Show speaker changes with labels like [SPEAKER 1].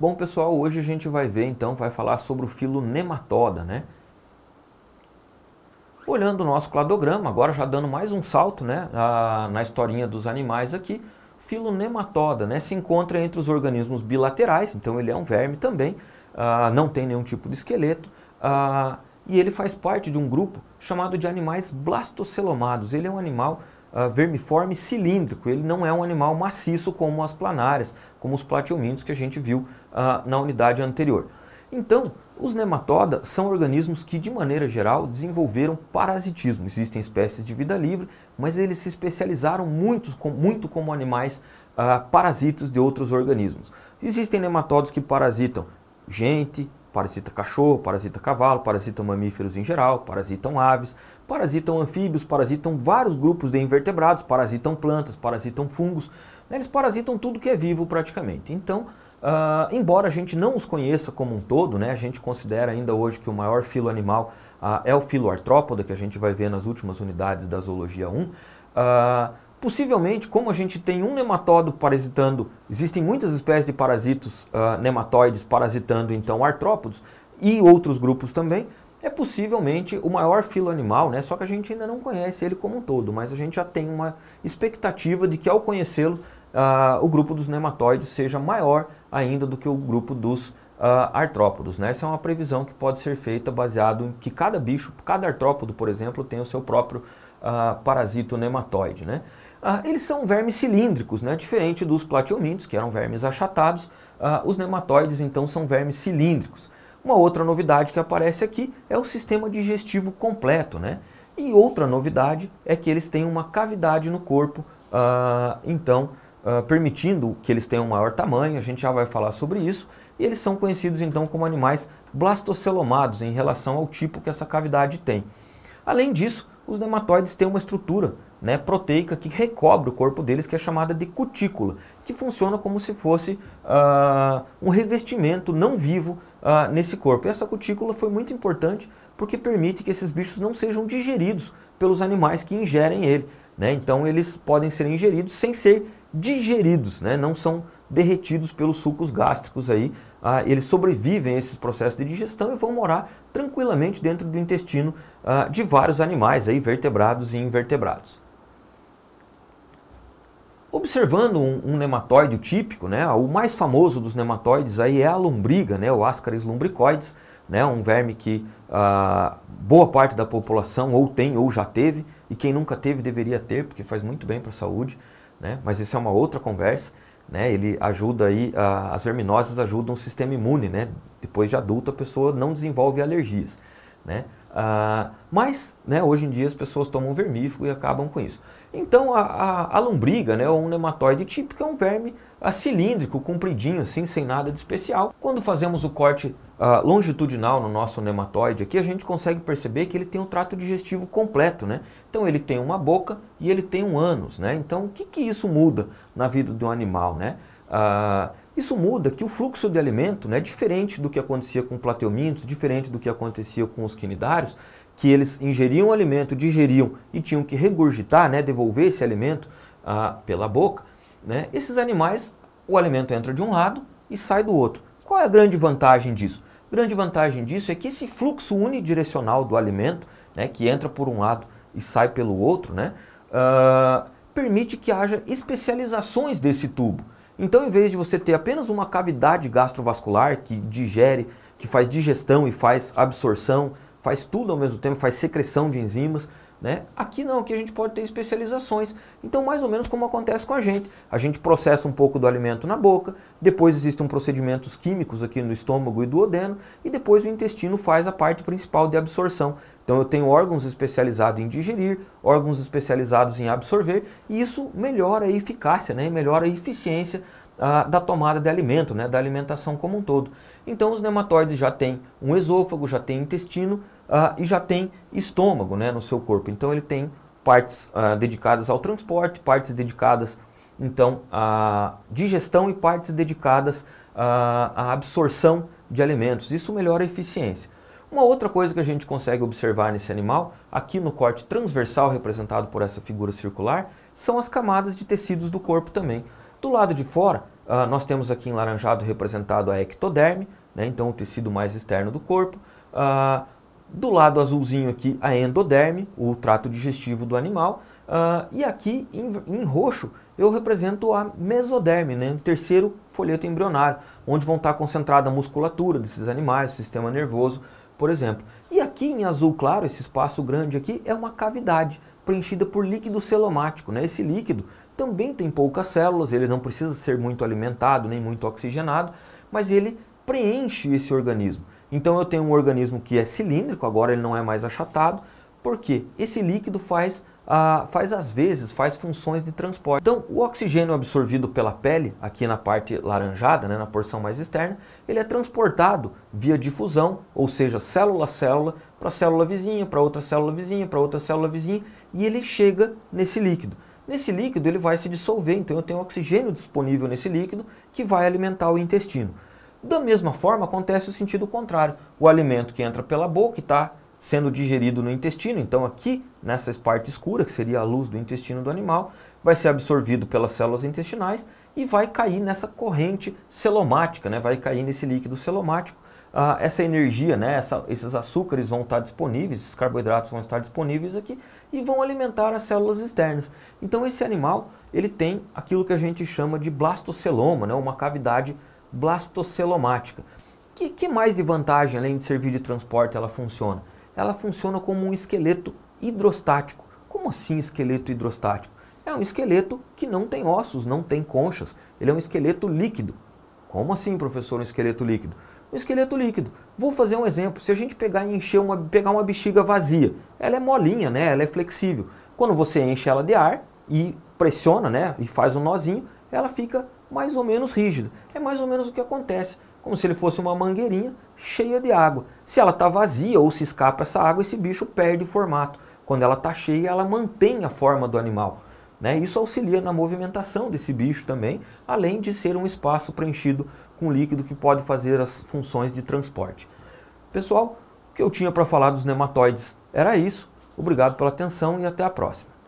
[SPEAKER 1] Bom, pessoal, hoje a gente vai ver então, vai falar sobre o filo nematoda, né? Olhando o nosso cladograma, agora já dando mais um salto né, a, na historinha dos animais aqui, filo nematoda né, se encontra entre os organismos bilaterais, então ele é um verme também, ah, não tem nenhum tipo de esqueleto, ah, e ele faz parte de um grupo chamado de animais blastocelomados. Ele é um animal uh, vermiforme cilíndrico, ele não é um animal maciço como as planárias, como os platiominos que a gente viu uh, na unidade anterior. Então, os nematoda são organismos que, de maneira geral, desenvolveram parasitismo. Existem espécies de vida livre, mas eles se especializaram muito, muito como animais uh, parasitas de outros organismos. Existem nematodos que parasitam gente, Parasita cachorro, parasita cavalo, parasitam mamíferos em geral, parasitam aves, parasitam anfíbios, parasitam vários grupos de invertebrados, parasitam plantas, parasitam fungos. Eles parasitam tudo que é vivo praticamente. Então, uh, embora a gente não os conheça como um todo, né, a gente considera ainda hoje que o maior filo animal uh, é o filo artrópoda, que a gente vai ver nas últimas unidades da Zoologia 1. Uh, ah, Possivelmente, como a gente tem um nematodo parasitando, existem muitas espécies de parasitos uh, nematóides parasitando então artrópodos e outros grupos também, é possivelmente o maior filo animal, né? só que a gente ainda não conhece ele como um todo, mas a gente já tem uma expectativa de que ao conhecê-lo, uh, o grupo dos nematóides seja maior ainda do que o grupo dos Uh, artrópodos. Né? Essa é uma previsão que pode ser feita baseado em que cada bicho, cada artrópodo, por exemplo, tem o seu próprio uh, parasito nematóide. Né? Ah, eles são vermes cilíndricos, né? diferente dos platiomintos, que eram vermes achatados. Ah, os nematóides, então, são vermes cilíndricos. Uma outra novidade que aparece aqui é o sistema digestivo completo. Né? E outra novidade é que eles têm uma cavidade no corpo, ah, então, ah, permitindo que eles tenham maior tamanho, a gente já vai falar sobre isso. E eles são conhecidos, então, como animais blastocelomados em relação ao tipo que essa cavidade tem. Além disso, os nematóides têm uma estrutura né, proteica que recobre o corpo deles, que é chamada de cutícula, que funciona como se fosse uh, um revestimento não vivo uh, nesse corpo. E essa cutícula foi muito importante porque permite que esses bichos não sejam digeridos pelos animais que ingerem ele. Né? Então eles podem ser ingeridos sem ser digeridos, né? não são derretidos pelos sucos gástricos aí, ah, eles sobrevivem a esses processos de digestão e vão morar tranquilamente dentro do intestino de vários animais, aí, vertebrados e invertebrados. Observando um, um nematóide típico, né, o mais famoso dos nematóides aí é a lombriga, né, o Ascaris lumbricoides, né, um verme que ah, boa parte da população ou tem ou já teve, e quem nunca teve deveria ter, porque faz muito bem para a saúde, né, mas isso é uma outra conversa. Né, ele ajuda aí, ah, as verminoses ajudam o sistema imune, né, depois de adulto a pessoa não desenvolve alergias. Né? Ah, mas né, hoje em dia as pessoas tomam vermífugo e acabam com isso. Então a, a, a lombriga, né, ou um nematóide típico, é um verme ah, cilíndrico, compridinho, assim, sem nada de especial. Quando fazemos o corte ah, longitudinal no nosso nematóide aqui, a gente consegue perceber que ele tem um trato digestivo completo. Né? Então ele tem uma boca e ele tem um ânus. Né? Então o que, que isso muda na vida de um animal? Né? Uh, isso muda que o fluxo de alimento né, é diferente do que acontecia com plateomintos, diferente do que acontecia com os quinidários, que eles ingeriam o alimento, digeriam e tinham que regurgitar, né, devolver esse alimento ah, pela boca. Né? Esses animais, o alimento entra de um lado e sai do outro. Qual é a grande vantagem disso? A grande vantagem disso é que esse fluxo unidirecional do alimento, né, que entra por um lado e sai pelo outro, né, ah, permite que haja especializações desse tubo. Então, em vez de você ter apenas uma cavidade gastrovascular que digere, que faz digestão e faz absorção, faz tudo ao mesmo tempo, faz secreção de enzimas, né? Aqui não, aqui a gente pode ter especializações. Então, mais ou menos como acontece com a gente. A gente processa um pouco do alimento na boca, depois existem procedimentos químicos aqui no estômago e do odeno, e depois o intestino faz a parte principal de absorção, então eu tenho órgãos especializados em digerir, órgãos especializados em absorver, e isso melhora a eficácia, né? melhora a eficiência ah, da tomada de alimento, né? da alimentação como um todo. Então os nematóides já têm um esôfago, já tem intestino ah, e já tem estômago né? no seu corpo. Então ele tem partes ah, dedicadas ao transporte, partes dedicadas então à digestão e partes dedicadas ah, à absorção de alimentos. Isso melhora a eficiência. Uma outra coisa que a gente consegue observar nesse animal, aqui no corte transversal representado por essa figura circular, são as camadas de tecidos do corpo também. Do lado de fora, uh, nós temos aqui em laranjado representado a ectoderme, né, então o tecido mais externo do corpo. Uh, do lado azulzinho aqui, a endoderme, o trato digestivo do animal. Uh, e aqui em, em, roxo eu represento a mesoderme, né, o terceiro folheto embrionário, onde vão estar concentrada a musculatura desses animais, o sistema nervoso, por exemplo. E aqui em azul claro, esse espaço grande aqui, é uma cavidade preenchida por líquido celomático. Né? Esse líquido também tem poucas células, ele não precisa ser muito alimentado nem muito oxigenado, mas ele preenche esse organismo. Então eu tenho um organismo que é cilíndrico, agora ele não é mais achatado, porque esse líquido faz ah, faz às vezes, faz funções de transporte. Então, o oxigênio absorvido pela pele, aqui na parte laranjada, né, na porção mais externa, ele é transportado via difusão, ou seja, célula a célula, para a célula vizinha, para outra célula vizinha, para outra célula vizinha, e ele chega nesse líquido. Nesse líquido ele vai se dissolver, então eu tenho oxigênio disponível nesse líquido que vai alimentar o intestino. Da mesma forma acontece o sentido contrário, o alimento que entra pela boca e está sendo digerido no intestino. Então, aqui nessa parte escura, que seria a luz do intestino do animal, vai ser absorvido pelas células intestinais e vai cair nessa corrente celomática, né? vai cair nesse líquido celomático. Ah, essa energia, né? Essa, esses açúcares vão estar disponíveis, esses carboidratos vão estar disponíveis aqui e vão alimentar as células externas. Então, esse animal ele tem aquilo que a gente chama de blastoceloma, né? uma cavidade blastocelomática. Que, que mais de vantagem, além de servir de transporte, ela funciona? ela funciona como um esqueleto hidrostático. Como assim esqueleto hidrostático? É um esqueleto que não tem ossos, não tem conchas. Ele é um esqueleto líquido. Como assim, professor, um esqueleto líquido? Um esqueleto líquido. Vou fazer um exemplo. Se a gente pegar e encher uma, pegar uma bexiga vazia, ela é molinha, né? ela é flexível. Quando você enche ela de ar e pressiona né? e faz um nozinho, ela fica mais ou menos rígida. É mais ou menos o que acontece como se ele fosse uma mangueirinha cheia de água. Se ela está vazia ou se escapa essa água, esse bicho perde formato. Quando ela está cheia, ela mantém a forma do animal. Né? Isso auxilia na movimentação desse bicho também, além de ser um espaço preenchido com líquido que pode fazer as funções de transporte. Pessoal, o que eu tinha para falar dos nematóides era isso. Obrigado pela atenção e até a próxima.